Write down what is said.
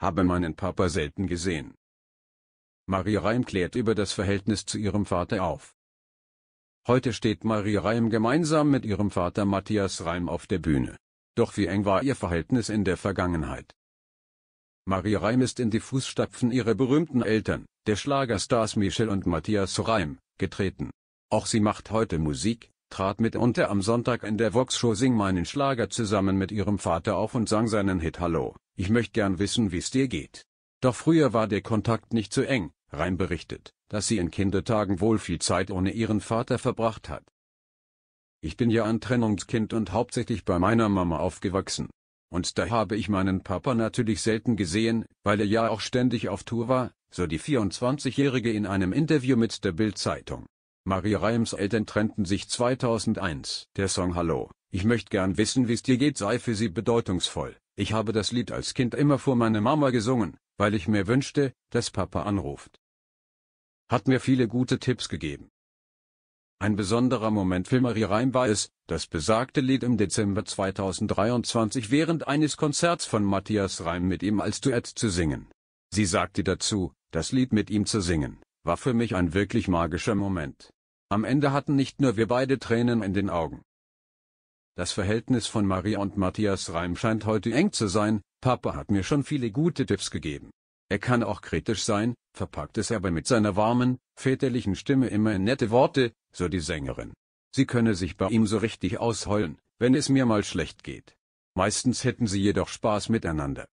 habe meinen Papa selten gesehen. Marie Reim klärt über das Verhältnis zu ihrem Vater auf. Heute steht Marie Reim gemeinsam mit ihrem Vater Matthias Reim auf der Bühne. Doch wie eng war ihr Verhältnis in der Vergangenheit? Marie Reim ist in die Fußstapfen ihrer berühmten Eltern, der Schlagerstars Michel und Matthias Reim, getreten. Auch sie macht heute Musik, trat mitunter am Sonntag in der Vox-Show Sing meinen Schlager zusammen mit ihrem Vater auf und sang seinen Hit Hallo, ich möchte gern wissen wie's dir geht. Doch früher war der Kontakt nicht so eng, Rein berichtet, dass sie in Kindertagen wohl viel Zeit ohne ihren Vater verbracht hat. Ich bin ja ein Trennungskind und hauptsächlich bei meiner Mama aufgewachsen. Und da habe ich meinen Papa natürlich selten gesehen, weil er ja auch ständig auf Tour war, so die 24-Jährige in einem Interview mit der Bild-Zeitung. Marie Reims Eltern trennten sich 2001. Der Song Hallo, ich möchte gern wissen wie's dir geht sei für sie bedeutungsvoll. Ich habe das Lied als Kind immer vor meiner Mama gesungen, weil ich mir wünschte, dass Papa anruft. Hat mir viele gute Tipps gegeben. Ein besonderer Moment für Marie Reim war es, das besagte Lied im Dezember 2023 während eines Konzerts von Matthias Reim mit ihm als Duett zu singen. Sie sagte dazu, das Lied mit ihm zu singen, war für mich ein wirklich magischer Moment. Am Ende hatten nicht nur wir beide Tränen in den Augen. Das Verhältnis von Maria und Matthias Reim scheint heute eng zu sein, Papa hat mir schon viele gute Tipps gegeben. Er kann auch kritisch sein, verpackt es aber mit seiner warmen, väterlichen Stimme immer in nette Worte, so die Sängerin. Sie könne sich bei ihm so richtig ausheulen, wenn es mir mal schlecht geht. Meistens hätten sie jedoch Spaß miteinander.